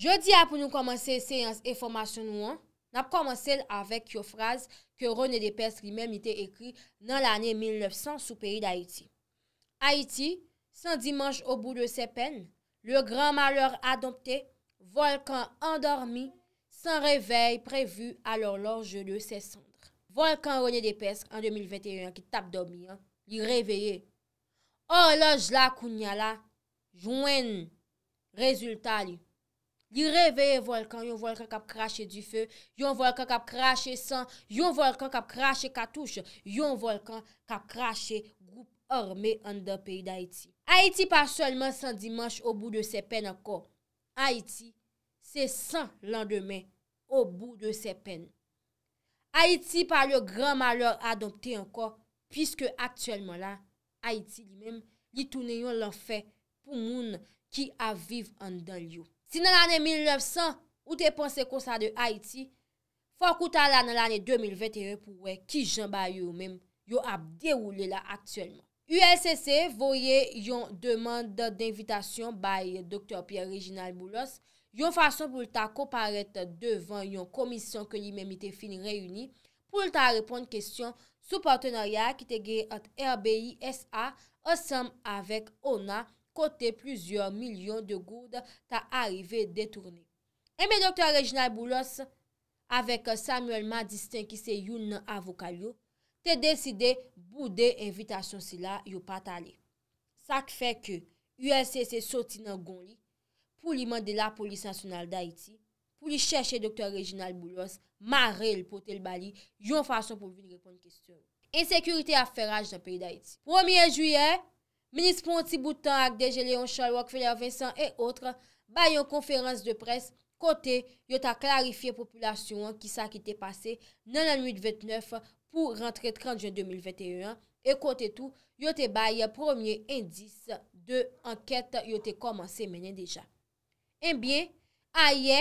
Je di ap pou nou komanse seyans e fomanse nou an, nap komanse avèk yo fraz ke Rone De Pesk li mèm ite ekri nan l'anè 1900 sou peyi d'Haïti. Haïti, san dimanj obou de se pen, le gran malèr adoptè, volkan andormi, san revey prevu alor lòj de se sandre. Volkan Rone De Pesk an 2021 ki tap domi, li reveye. Olòj la kounya la, jounen, rezulta li. Li reveye volkan, yon volkan kap krashe di fe, yon volkan kap krashe san, yon volkan kap krashe katouche, yon volkan kap krashe goup orme an dan peyi d'Haïti. Haïti pa solman san dimanche obou de se pen anko. Haïti se san landemè obou de se pen. Haïti pa le gran malor adopte anko, piske aktuelman la, Haïti li men, li touneyon lan fe pou moun ki aviv an dan liyo. Si nan ane 1900 ou te ponsè konsa de Haiti, fòk ou ta lan nan ane 2021 pou wè ki jen ba yon mèm yon ap deroule la atyèlman. ULCC voye yon demand d'invitasyon bay Dr. Pierre-Reginald Boulos, yon fason pou lta koparet devan yon komisyon ke yon mèm ite fini reyuni, pou lta repon kèsyon sou partenaryat ki te gey at RBI-SA osam avèk ONA-UK. kote plizyon milyon de gouda ta arive detourne. Eme eh Dr. Reginald Boulos, avek Samuel Madistin ki se yon nan avokalyo, te deside boudè evitasyon sila yon pat ale. Sak fe ke, U.S.C. se soti nan goun li, pou li mande la polis nasyonal da iti, pou li chèche Dr. Reginald Boulos, mare l potel bali, yon fason pou vin rekon kestyon. E sekurite aferaj nan peyi da iti. 1e juye, Ministre Ponti Boutan ak DG Léon Chalouak, Félia Vincent et autres ba yon konferans de pres kote yon ta klarifiye populasyon ki sa ki te pase 98-29 pou rentre 31-2021 e kote tou yon te ba yon premier indis de anket yon te komanse menen deja. En eh bien, a ye,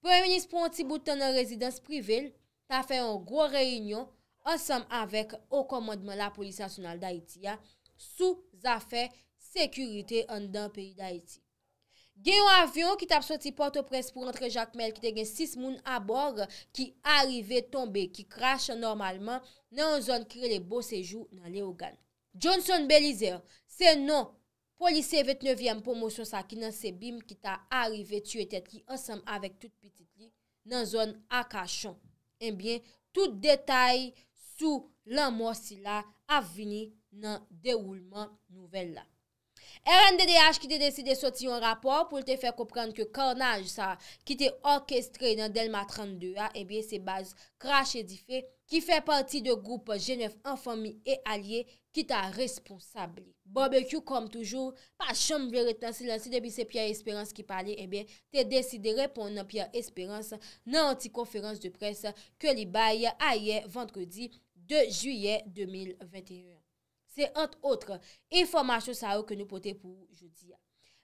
Premier Ministre Ponti Boutan nan rezidans privil ta fe yon gwo reynyon ansam avek o komandman la Polis Nationale d'Haïti ya sou zafè sekurite an dan peyi da eti. Gen yon avyon ki tap soti porte pres pou rentre Jacques Mel ki te gen 6 moun abor ki arive tombe ki krashe normalman nan zon kre le bo sejou nan le ogan. Johnson Belizer, se non polise 29e pomo sou sa ki nan se bim ki ta arive tu etet ki ansam avek tout pitit li nan zon akachon. Enbyen, tout detay sou lan mwosi la avini nan deroulement nouvel la. RNDDH ki te deside soti yon rapor pou te fe komprende ke karnaj sa ki te orkestre nan Delma 32 a, e eh bie se base krashe di fe ki fe pati de group Genève Enfamie e Alie ki ta responsable. Barbecue kom toujou, pa chom veriten silansi debi se Pierre Esperance ki pale, e eh bie te deside repon nan Pierre Esperance nan antikonferans de pres ke li baye a ye vantredi de juye 2021. ente outre, informasyon sa yo ke nou pote pou jou di ya.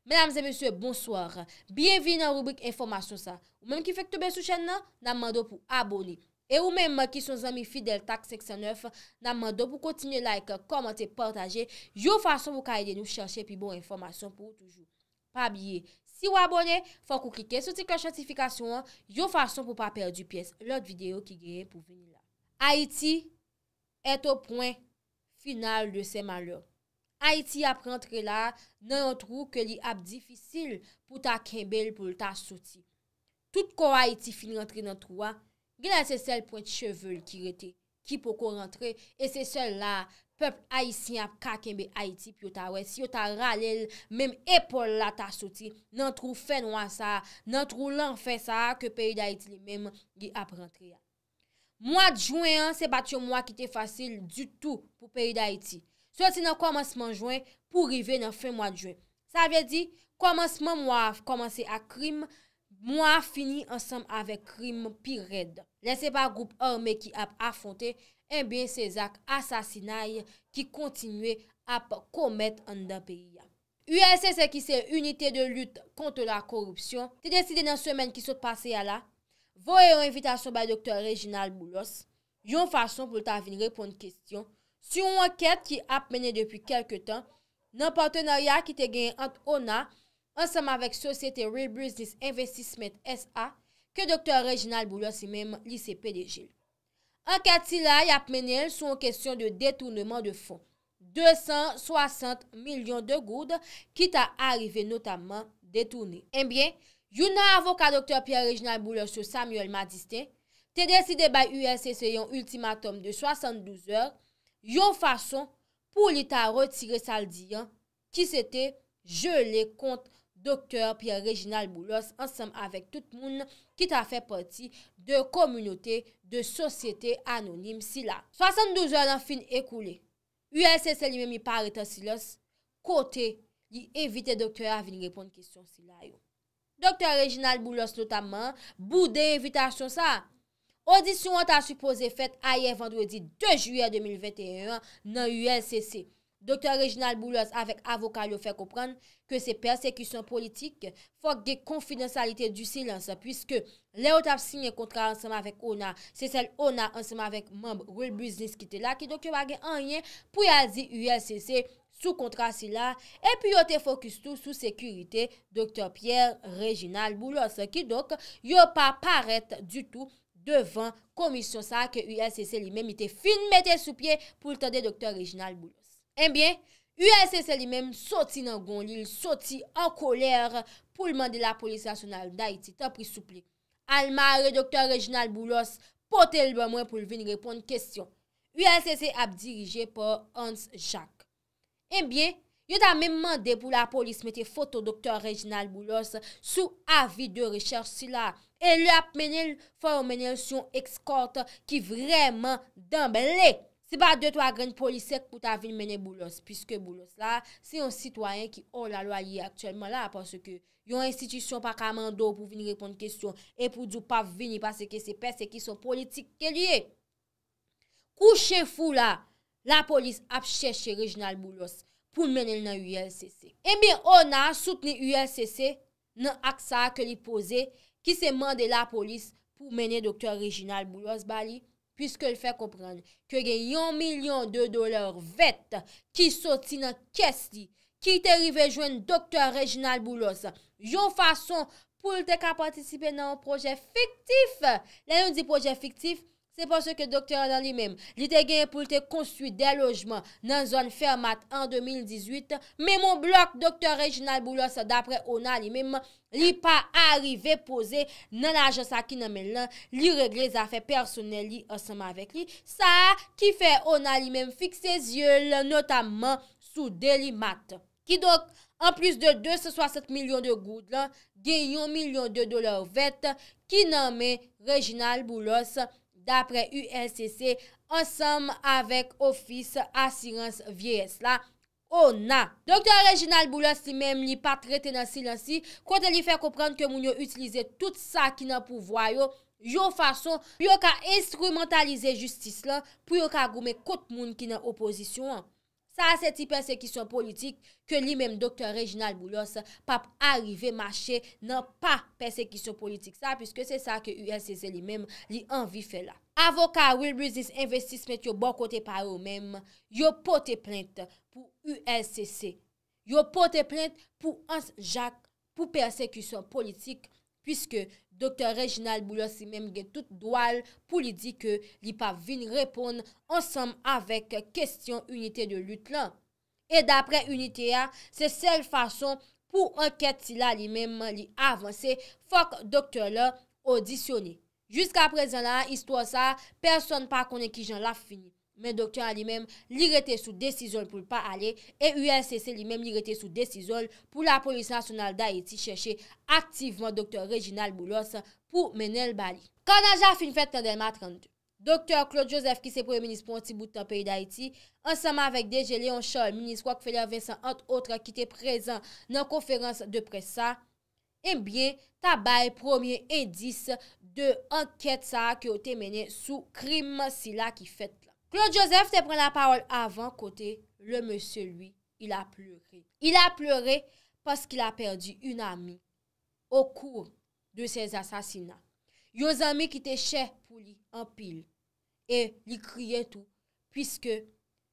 Menamze, monsye, bonsoir. Bienvi nan rubrik informasyon sa. Ou menm ki fek toube sou chen nan, nan mando pou abone. E ou menm ki son zami FidelTax69, nan mando pou kontine like, komante, portaje. Yo fason pou ka ede nou chanche pi bon informasyon pou toujou. Pa biye, si ou abone, fok ou kike sotik la chansifikasyon an, yo fason pou pa perdi piyes. Lout videyo ki geye pou veni la. Haiti eto. final de seman lor. Haiti ap rentre la, nan yon trou ke li ap difisil pou ta kembel pou lta soti. Tout ko Haiti fin rentre nan trou a, glan se sel pwet chevel ki rete, ki pou kon rentre, e se sel la, pep Haitien ap ka kembel Haiti pi yon ta wes, yon ta ralel, mem epol la ta soti, nan trou fen wansa, nan trou lan fensa ke peyi da Haiti li mem li ap rentre ya. Mwa djwen se bat yo mwa ki te fasil du tou pou peyi da iti. Sot se nan komanseman jwen pou rive nan fe mwa djwen. Sa ve di, komanseman mwa komanse ak krim, mwa fini ansam avek krim pi red. Lese pa goup orme ki ap afonte, eh en bin se zak asasinaye ki kontinwe ap komet an da peyi. USA se ki se unité de lut kont la korupsyon, te deside nan semen ki sot pase ya la. Vo e yon evitasyon ba Dr. Reginald Boulos, yon fason pou ta vin repon kestyon. Su yon anket ki apmene depi kelke tan, nan partenerya ki te gen anta ona, ansama vek sosyete Real Business Investment S.A. ke Dr. Reginald Boulos yon mèm lice pedejil. Anket si la, yon apmene sou an kestyon de detournement de fonds. 260 milyon de goud ki ta arrive notamen detourne. Enbyen? Eh Yon nan avoka Dr. Pierre-Reginald Boulos sou Samuel Madistin, te deside bay ULCC yon ultimatum de 72 or, yon fason pou li ta retire saldi yon ki se te jele kont Dr. Pierre-Reginald Boulos ensem avek tout moun ki ta fe parti de komunote de sosyete anonim sila. 72 or nan fin ekoule, ULCC li men mi pare tan silas kote li evite Dr. Pierre-Reginald Boulos veni repon kisyon sila yon. Dr. Reginald Boulos notamen, bou de evitasyon sa, odisyon an ta supose fet ayer vendredi 2 juyè 2021 nan ULCC. Dr. Reginald Boulos avèk avokal yo fèk oprenn ke se persekisyon politik fòk de konfidensalite du silans, pwiske le otap sinye kontra ansèm avèk ONA, se sel ONA ansèm avèk mèmbe World Business ki te la ki dokyo bagè an yen pou yal di ULCC. sou kontrasi la, epi yo te fokus tou sou sekurite Dr. Pierre Reginald Boulos, ki dok yo pa paret du tou devan komisyon sa ke ULCC li mem ite fin mette sou pie pou l'tande Dr. Reginald Boulos. Enbyen, eh ULCC li mem soti nan gonlil, soti an koler pou l'man de la polisi asonal d'Haïti, ta prisoupli. Al mare Dr. Reginald Boulos pote lbe mwen pou l'vin repon kestyon. ULCC ap dirije pou Hans Jacques. Enbyen, eh yo ta menmande pou la polis mette fotodoctor Reginald Boulos sou avi de rechersi la. El ap menel fò menel sou yon ekskort ki vreman dambelè. Se pa de to a gen polisek pou ta vin menel Boulos. Piske Boulos la, se yon sitwayen ki ou la loyye aktuelman la. Pase ke yon institisyon pa kamando pou vin repond kestyon. E pou djou pa vini pase ke se pese ki son politik ke liye. Kouche fou la. la polis ap chèche Reginald Boulos pou mènen nan ULCC. Ebyen, eh ona soute li ULCC nan aksa ke li pose ki se mande la polis pou mènen Dr. Reginald Boulos bali, pwiske li fè komprende ke gen yon milyon de doler vet ki soti nan kes li, ki te rive jwen Dr. Reginald Boulos. Yon fason pou lte ka patisipe nan an projè fiktif, lè yon di projè fiktif, Se pou se ke Dr. Ona li mem li te gen pou li te konstuit de lojman nan zon fermat an 2018, me moun blok Dr. Reginald Boulos dapre Ona li mem li pa arive pose nan aje sa ki nan men lan, li regle zafè personel li ansama avèk li. Sa ki fe Ona li mem fikse zye lè notamman sou deli mat. Ki dok an plus de 260 milyon de gout lè, gen yon milyon de dolar vet ki nan men Reginald Boulos lè. Dapre UNCC, ansam avèk ofis asirans vieyes la, o na. Doktor Reginald Boulos li mèm li patre tenansi lansi, kote li fè kompran ke moun yo utlize tout sa ki nan pou voyo, yo fason pou yo ka instrumentalize justis la, pou yo ka goume kote moun ki nan oposisyon an. Sa se ti persekisyon politik ke li menm Dr. Reginald Boulos pap arrive mache nan pa persekisyon politik sa, puisque se sa ke ULCC li menm li anvi fe la. Avoka Wilbris' investis met bon yo bon kote par ou menm, yo pote plente pou ULCC. Yo pote plente pou Hans-Jacques pou persekisyon politik sa. Pwiske doktor Reginald Boulos si menm gen tout doal pou li di ke li pa vin repon ansam avek kestyon unitè de lut lan. E dapre unitè a, se sel fason pou anket si la li menm li avanse, fok doktor la audisyone. Jusk aprezen la, istwa sa, person pa konen ki jan la fini. Men doktor li men li rete sou desizol pou l pa ale E UNCC li men li rete sou desizol pou la polisi nasyonal da Haiti Cheche aktiveman doktor Reginald Boulos pou menel bali Kanan ja fin fèt tè del mat 32 Doktor Claude Joseph ki se pou menis pou an ti boutan peyi da Haiti Anseman vek deje Leon Charles, menis Kwak Feler Vincent Ante otre ki te prezen nan konferans de presa Enbyen eh tabay premier indis de anket sa Ki o te menen sou krim si la ki fèt la Claude Joseph se pren la parol avan kote le mese lui il a pleure. Il a pleure pask il a perdi un ami o kou de sez asasina. Yo zami ki te che pou li empil e li kriye tou. Piske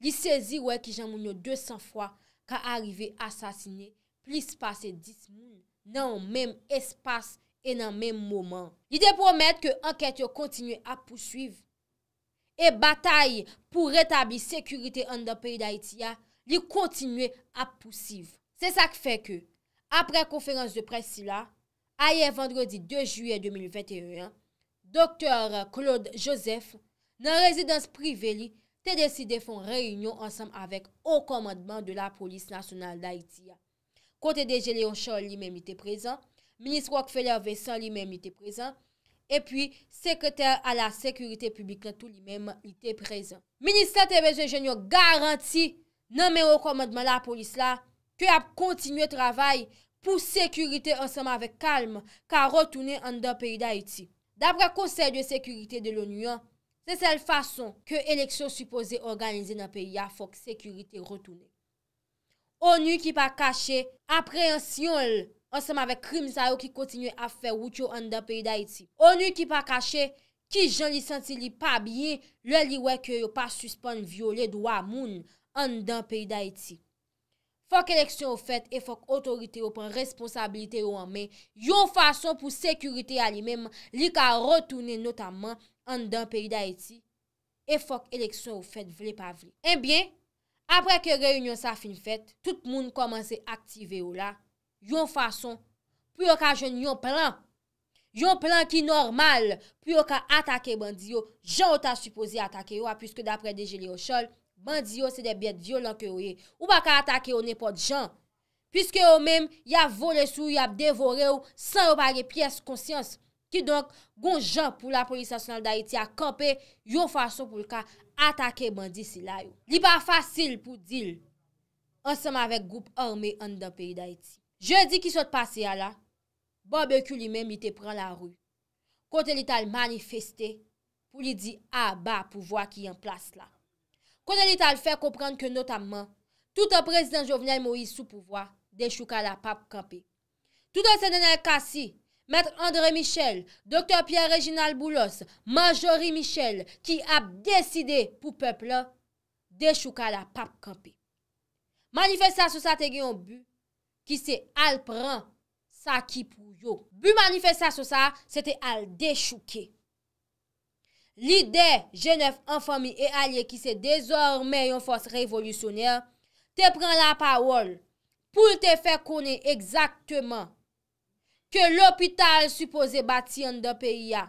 li sezi wè ki jan moun yo 200 fwa ka arrive asasine pli se pase 10 moun nan mèm espas e nan mèm mouman. Li de promet ke anket yo kontinye apousuiv. e batay pou retabli sekurite an da peyi d'Haitiya li kontinwe ap pousiv. Se sa k fe ke, apre konferans de pres si la, aye vendredi 2 juye 2021, Dr. Claude Joseph nan rezidans prive li te deside fon reynyon ansam avèk o komadman de la polis nasyonal d'Haitiya. Kote de Géléon Charles li menmite prezant, Ministre Roquefeller Vessant li menmite prezant, epi sekreter non, a la sekurite publik la tout li menm ite prezen. Ministre TVZ genyo garanti nan men okomadman la polis la ke ap kontinye travay pou sekurite ansanman ve kalm ka rotounen an dan peyi da iti. Dapre konsey de sekurite de l'ONU an, se sel fason ke eleksyon supose organize nan peyi a fok sekurite rotounen. ONU ki pa kache apreansyon l, ansanm avek krim sa yo ki kontinye a fe wout yo an dan peyi da iti. On yon ki pa kache ki jan li santi li pa biye, lè li wek yo pa suspon viole dwa moun an dan peyi da iti. Fok eleksyon ou fet e fok otorite yo pen responsabilite yo anmen, yon fason pou sekurite a li menm li ka rotounen notaman an dan peyi da iti, e fok eleksyon ou fet vle pa vle. Enbyen, eh apre ke reyonyon sa fin fet, tout moun komanse aktive yo la, Yon fason pou yo ka jen yon plan Yon plan ki normal Pou yo ka atake bandi yo Jan ou ta supose atake yo Piske dapre de jeli yo chol Bandi yo se de bet violon ke yo ye Ou baka atake yo ne po di jan Piske yo mem ya vole sou Ya devore ou san ou pari piyes konsyans Ki donk gon jan pou la polis asonal Da iti a kampe Yon fason pou yo ka atake bandi si la yo Li pa fasil pou dil Ansem avek goup orme An da peri da iti Je di ki sot pase ya la, barbekou li men mi te pran la rou. Kote li tal manifeste pou li di a ah, ba pou vwa ki yon plas la. Kote li tal fè kompran ke notamman tout an prezident jovenel Moïse sou pou vwa de chou ka la pap kampe. Tout an sè denè kasi, mètre André Michel, doktor Pierre-Reginald Boulos, Manjorie Michel, ki ap deside pou pepl la de chou ka la pap kampe. Manifeste sa sou sa te gen yon buk, ki se al pran sa ki pou yo. Bu manifestasyon sa, se te al dechouke. Li de jenef an fami e alye, ki se dezorme yon fos revolusyoner, te pran la pawol, pou te fe konen egzakteman, ke lopital supose bati an da peyi ya.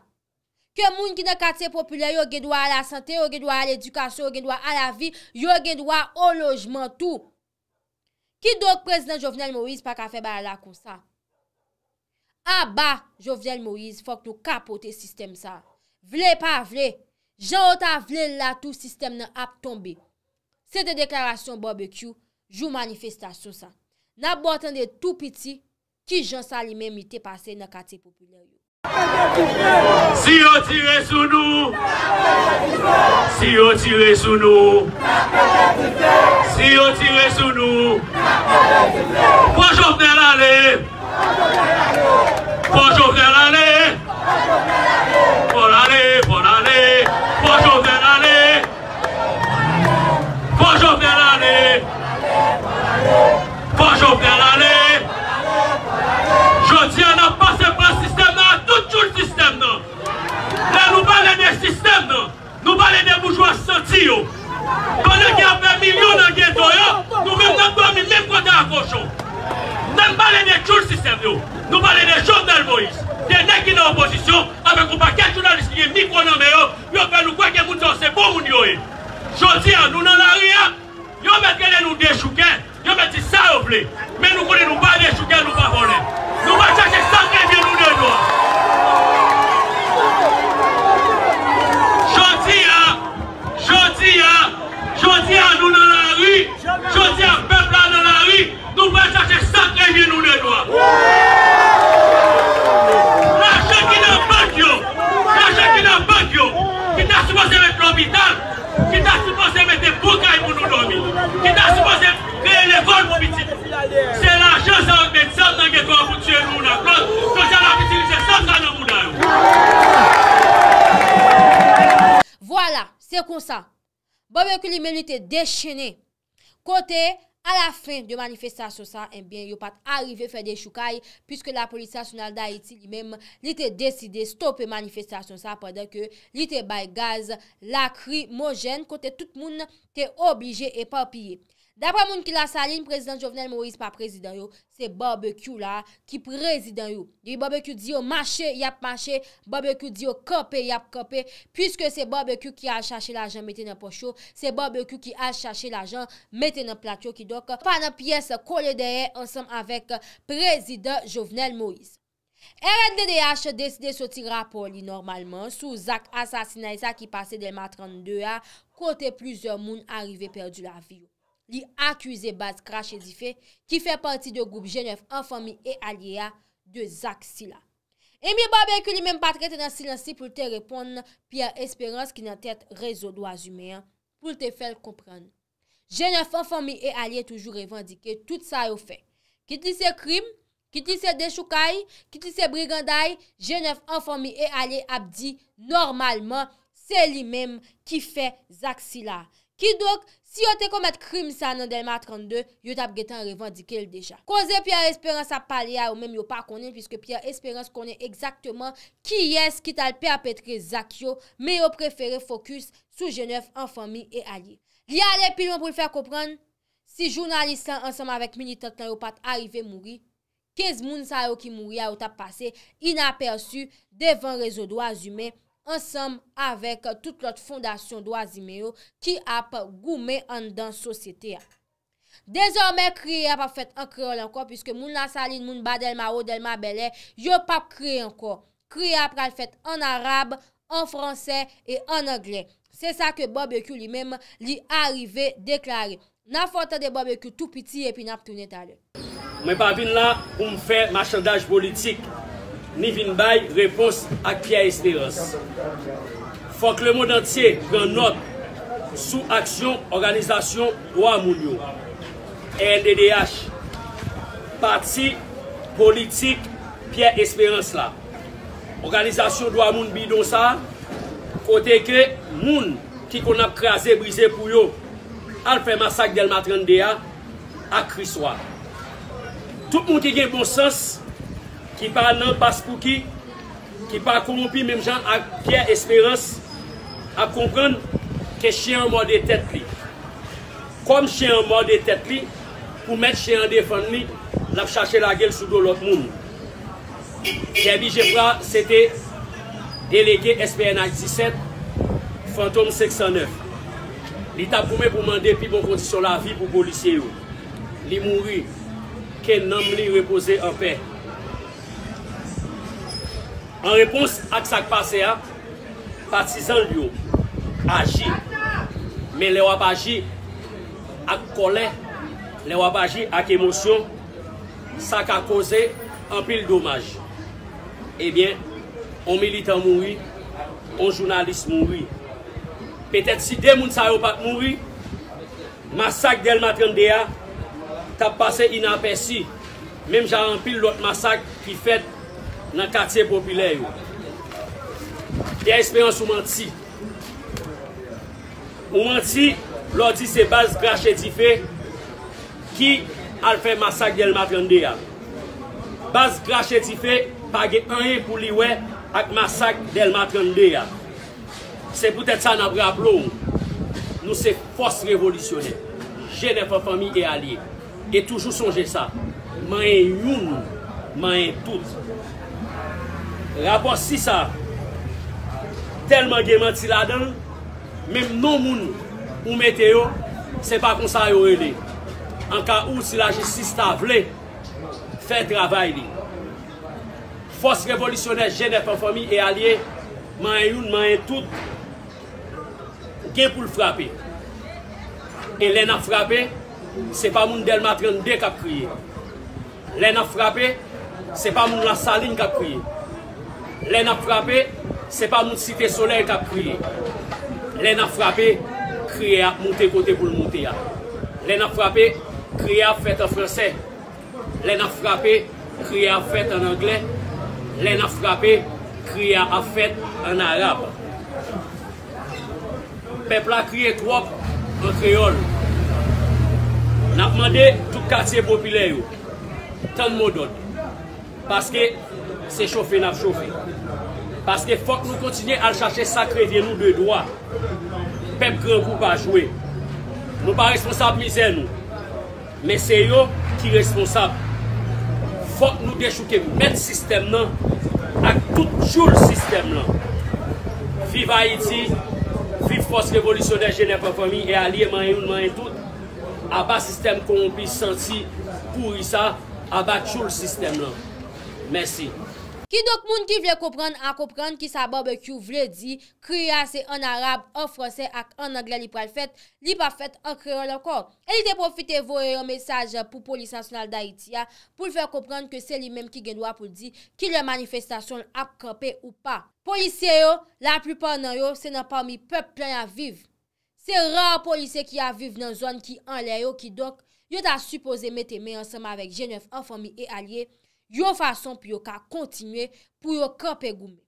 Ke moun ki nan kate populer, yo gen dwa a la sante, yo gen dwa a l'edukasyon, yo gen dwa a la vi, yo gen dwa o lojman tou. Ki dok prezident Jovenel Moïse pa ka fe ba la kon sa? Aba, Jovenel Moïse, fok nou kapote sistem sa. Vle pa vle, jan ota vle la tou sistem nan ap tombe. Sete deklarasyon barbecue, jou manifestasyon sa. Na bote de tou piti, ki jan sa li men mi te pase nan kate populer yo. Si yo tire sou nou, la pe de piste! Pojofne lale, pojofne lale! Nèm pale de moujwa santi yo. Kone ki apè milyon anjen do yo, nou men tap do a mi men kote akosho. Nèm pale de choun sistem yo. Nou pale de joun del bojis. Dènen ki nan oposisyon, apè kou pa kel chounan diski gen mikonan me yo, yo pen nou kweke goutan se pou moun yo yo. Sotia, nou nan la ria, yo met genen nou de chouken, yo met ti sa yo vle. Men nou kone nou pale de chouken nou pa vonen. Nou pa chache sa premi nou de yo yo. Chotia nou nan la ri, chotia pepla nan la ri, nou mwen chache sakrevi nou nenwa. La chen ki nan bank yo, la chen ki nan bank yo, ki ta soubose mwen probital, ki ta soubose mwen depokay moun nou nomi, ki ta soubose mwen elefant moun biti. Se la chen sa wak beti, sa wak beti wak mwen chache sakrevi nou nan bank yo, chotia wak biti li se sakrevi nou nan bank yo. Vwala, se kon sa. Bobe ki li men li te deshenen kote a la fin de manifestasyon sa en eh bien yo pat arrive fè de choukay puisque la polisasyon al da Haiti li men li te deside stoppe manifestasyon sa pwede ke li te bay gaz la kri mojen kote tout moun te oblije epapye. Dapre moun ki la salin, prezident Jovenel Moïse pa prezident yo, se barbekyou la ki prezident yo. Di barbekyou diyo mache yap mache, barbekyou diyo kope yap kope. Piske se barbekyou ki al chache la jan mette nan pochou, se barbekyou ki al chache la jan mette nan plakyo ki dok. Fana piyes kole deye ansam avek prezident Jovenel Moïse. RNDDH deside soti rapoli normalman sou zak asasinalisa ki pase del ma 32 a kote plizor moun arive perdi la viyo. li akwize bas krashe di fe, ki fe panti de goup jenef anfami e alyea de Zak Sila. E mi ba ben ki li men patre te nan silansi pou te repon pi an esperans ki nan tet rezo do azumean pou te fel kompran. Jenef anfami e alye toujou revandike tout sa yo fe. Kit li se krim, kit li se deshukay, kit li se briganday, jenef anfami e alye ap di normalman se li men ki fe Zak Sila. Ki dok, Si yo te komet krim sa nan Delmar 32, yo tap getan revandike l deja. Koze pi a esperans ap pale a ou menm yo pa konen, piske pi a esperans konen exaktman ki yes ki talpe ap etre Zakyo, me yo preferen fokus sou Genov en fami e Ali. Li a le pilon pou l fèr kopran, si jounalisan ansam avèk minitant nan yo pat arrive mouri, kez moun sa yo ki mouri a ou tap pase inaperçu devan rezo do azumey, ensem avèk tout lot fondasyon do Azimèyo ki ap goume an dan sosyete a. Dezormè kri ap ap fèt an kri ol ankon, piske moun la salin moun ba del ma ou del ma belè, yo pap kri ankon. Kri ap ap al fèt an Arab, an Fransè e an Anglè. Se sa ke barbecue li mèm li arive deklare. Na fote de barbecue tout piti epi nap tounet ale. Mè pa vin la pou m fè machandaj politik. ni vin bay repons ak Pia Esperance. Fonk le moun dantye ren not sou aksyon organizasyon doa moun yo. NDDH pati politik Pia Esperance la. Organizasyon doa moun bidon sa kote kre moun ki kon ap kreaze brize pou yo an fe masak del matren dea ak kriswa. Tout moun ki gen monsens ki pa nan paspouki, ki pa komopi menm jan ak pier esperans ak kompran ke chien mwode tet li. Kom chien mwode tet li pou met chien defan li laf chache la gel sou do lot moun. Javi Jepra sete delege SPNH 17 Fantom 609. Li ta poume pouman depi bon konti sou la vi pou bolise yo. Li mwou, ke nan mwli repose an pey. An repons ak sak pase a, patizan liyo, aji. Men le wap aji ak kole, le wap aji ak emosyon, sak a koze an pil domaj. Ebyen, an militan mouri, an jounalist mouri. Petet si de moun sa yo pat mouri, masak del maten de a, tap pase inapensi. Mem jan an pil lot masak ki fet nan karte popilè yo. Y a espérens ou manti. Ou manti, lò di se baz gra chetife ki al fè masak del matran de ya. Baz gra chetife pa ge anye pou liwe ak masak del matran de ya. Se poutè tsa nan braplo ou. Nou se fòs revolisyonè. Genè fò fòmi e alie. E toujou sonje sa. Man en youn, man en tout. Rapo si sa, telman gen man ti la dan, menm nou moun ou mete yo, se pa konsa yo e li. An ka ou si la jistis ta vle, fe travay li. Fos revolisyonè genè pa fomi e alye, man youn, man youn tout, gen pou l frape. E lè na frape, se pa moun del matren de kap kriye. Lè na frape, se pa moun la salin kap kriye. Lè na frapè, se pa moun site solel ka kriye. Lè na frapè, kriye a moun te kote pou l moun te ya. Lè na frapè, kriye a fèt an fransè. Lè na frapè, kriye a fèt an anglè. Lè na frapè, kriye a fèt an arab. Pepla kriye kwop an kriyol. Napman de tout katiye popile yo. Tan modot. Paske se chofi naf chofi. Paske fok nou kontinye al chache sakre di nou de doa. Pep kran kou pa jwe. Nou pa responsab mize nou. Mese yo ki responsab. Fok nou dechouke met sistem nan. Ak tout choul sistem nan. Vivayiti. Viv post-revolutioner jene pa fomi. E alie man yon man yon tout. Aba sistem konon pi santi. Pou yisa. Aba choul sistem nan. Mese. Ki dok moun ki vle kompran an kompran ki sa barbecue vle di kriya se an Arab, an Fransè ak an Anglè li pral fèt, li pral fèt an kriyo lakor. E Elite profite vo yo yo mesaj pou polisasyonal da Itiya pou l fè kompran ke se li menm ki genwa pou di ki le manifestasyon ap kapè ou pa. Polisye yo la plupan nan yo se nan pa mi pep plan ya viv. Se ra polisye ki ya viv nan zon ki an lè yo ki dok yo ta supose me teme ansama vek jenef an fami e alyey. yo fason pou yo ka kontinue pou yo ka pegoume.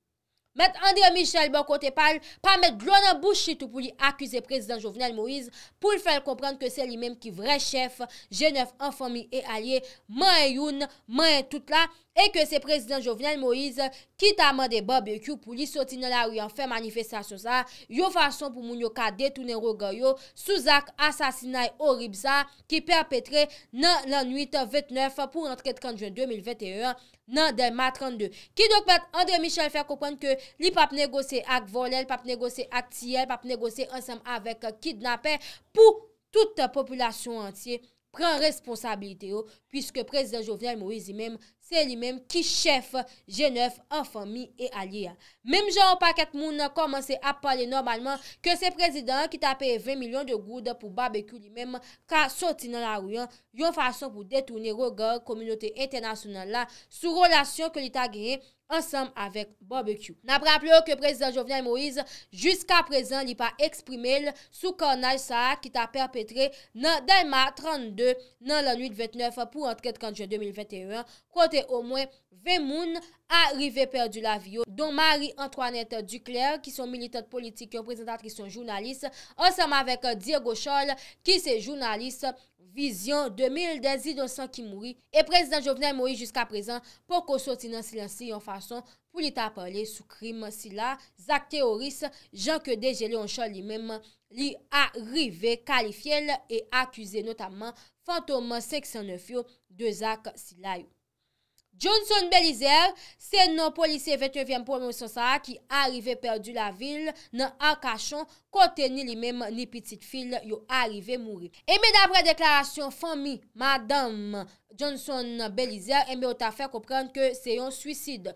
Met Andre Michel bon kote pal, pa met glonan bouchi tout pou li akuse prezident Jovenel Moïse, pou l fel kompran ke se li menm ki vre chef, jenef an fami e alye, man en youn, man en tout la, E ke se prezident Jovenel Moïse ki ta mande barbecue pou li soti nan la ou yon fe manifestasyon sa, yo fason pou moun yo ka detounen rogan yo sou zak asasinay oribsa ki perpetre nan lan 8-29 pou antre 32-2021 nan dema 32. Ki dok pet Andre Michel fè koupon ke li pap negose ak volel, pap negose ak tiyel, pap negose ansam avek kidnapè pou touta populasyon antye. pren responsabilite yo, pwiske prezident Jovenel Moïse li mem, se li mem ki chef G9, an fami e alye. Mem jan w pa ket moun, komanse ap pale normalman, ke se prezident ki tape 20 milyon de goud pou barbeku li mem, ka soti nan la ouyan, yon fason pou detouni rogan kominote internasyonal la, sou relasyon ke li tagye, ansanm avek barbecue. Na praplew ke prezident Jovenel Moïse, jiska prezant li pa eksprimel sou konaj sa a ki ta perpetre nan den mar 32 nan lan 8-29 pou antre 30 jan 2021 kote o mwen 20 moun a rive perdi la vio. Don Mari Antoinette Ducler ki son militant politik, ki son jounalist, ansanm avek Diego Choll ki se jounalist, Vision, 2010, idonsan ki mouri, e prezident Jovenel mouri jusqu'a prezant pou konsortinan silensi yon fason pou li tapan li sou krim. Si la, zak teoris, jan ke dejelè yon chan li mèm li a rive kalifyele e akuse notamman fantoman 509 yo de zak si la yon. Johnson Belizer, se nan polisye 21e promosyon sa ki arive perdu la vil nan akachon kote ni li mem ni pitit fil yo arive mouri. Eme dapre deklarasyon Famy, madame. Johnson belize, mbe ou ta fè komprenke se yon swisid.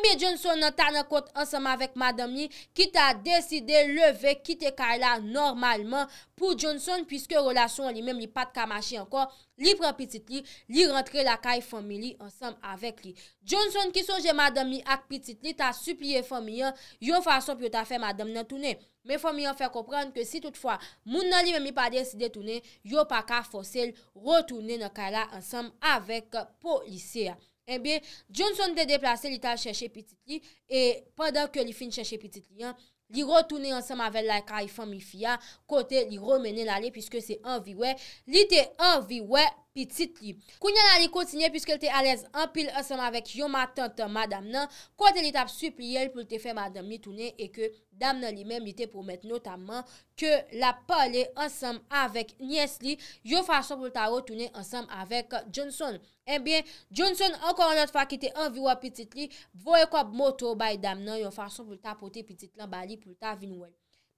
Mbe Johnson nan ta nan kont ansam avèk madam li, ki ta deside leve, kite ka la normalman pou Johnson, pwiske relasyon li menm li pat kamashi ankon, li pran pitit li, li rentre la kay fomili ansam avèk li. Johnson ki sonje madam li ak pitit li, ta suplie fomili an, yon fason pou yo ta fè madam nan toune. Men fò mi an fè kòprenn ke si toutfwa moun nan li men mi padè si detounen, yo pa ka fòsel rotounen nan ka la ansèm avèk polisè. En bè, Johnson te deplase li ta chèche pitit li, e padèk ke li fin chèche pitit li an, li rotounen ansèm avèk la ka i fò mi fiyan, kote li romenen la li pwiske se anvi wè, li te anvi wè polisè. Pitit li, kwenye nan li kontine pwiske li te alez anpil ansem avek yon matante madam nan, kwenye li tap supriye li pou te fe madam ni toune e ke dam nan li men li te pwomet notamman ke la pale ansem avek niyes li, yon fason pou ta otoune ansem avek Johnson. Enbyen, eh Johnson ankon anot fakite anviwa pitit li, voye kop moto bayi dam nan yon fason pou ta pote pitit lan bali pou ta vinwen.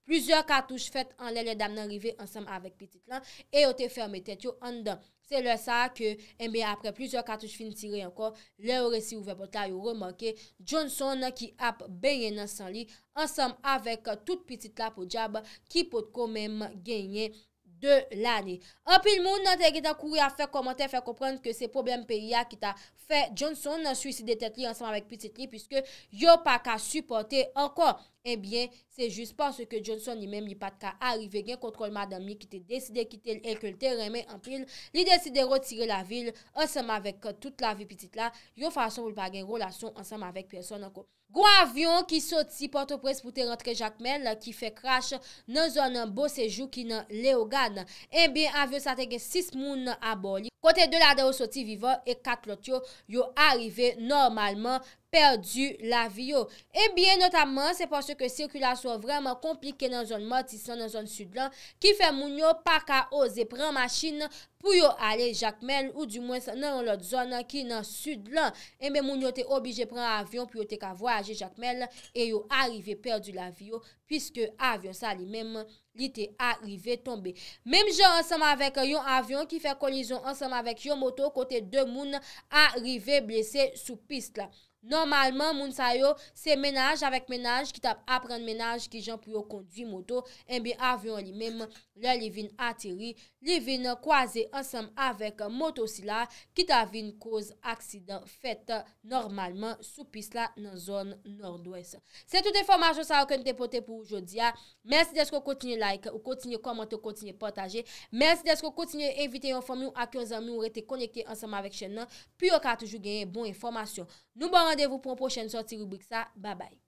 Plüzyor katouj fèt an lè lè dam nan rive ansam avèk pitit lan e o te ferme tèt yo an dan. Se lè sa ke mbe eh apre plüzyor katouj fin tire an kon lè o resi ouve pot la yo remanke. Johnson ki ap beye nan san li ansam avèk tout pitit la pou djab ki pot kon menm genye. Anpil moun nan te gita kouye a fe komante fe komprende ke se problem pe ya ki ta fe Johnson nan suicide tet li ansanman vek pitit li pwiske yo pa ka suporte anko. Ebyen se jist panse ke Johnson li menm li pat ka arive gen kontrolman dan mi ki te deside ki te inkulte reme anpil li deside retire la vil ansanman vek tout la vi pitit la yo fason pou li pa gen roulasyon ansanman vek pwison anko. Gwa avyon ki soti portopres pou te rentre jakmel ki fe krache nan zon nan bosejou ki nan leo gane. En eh bi avyon sa tege 6 moun aboli. Kote de la de ou soti viva e kat lot yo, yo arive normalman perdu la vi yo. E bie notaman, se pwase ke sirkula sou vreman komplike nan zon matisan nan zon sud lan, ki fe moun yo pa ka oze pran machin pou yo ale jakmel ou di mwen nan lot zon ki nan sud lan. E mwen moun yo te obije pran avyon pou yo te ka voyaje jakmel e yo arive perdu la vi yo. Piske avyon sa li menm li te arive tombe. Menm je ansam avek yon avyon ki fe kolison ansam avek yon moto kote de moun arive blese sou piste la. normalman moun sayo se menaj avek menaj ki tap apren menaj ki jan pou yo kondi moto eh en bi avyon li mem le li vin atiri li vin kwaze ansam avek moto si la ki ta vin kouz aksidan fet normalman sou pis la nan zon nordwes se tout informasyon sa yo kem te pote pou jodia mersi de sko kontinye like ou kontinye komante ou kontinye potaje mersi de sko kontinye evite yon fom nou ak yon zan nou rete konekte ansam avek chen nan pou yo ka toujou genye bon informasyon nou bon Mandevou pou an pochè nou soti rubrik sa. Ba bay.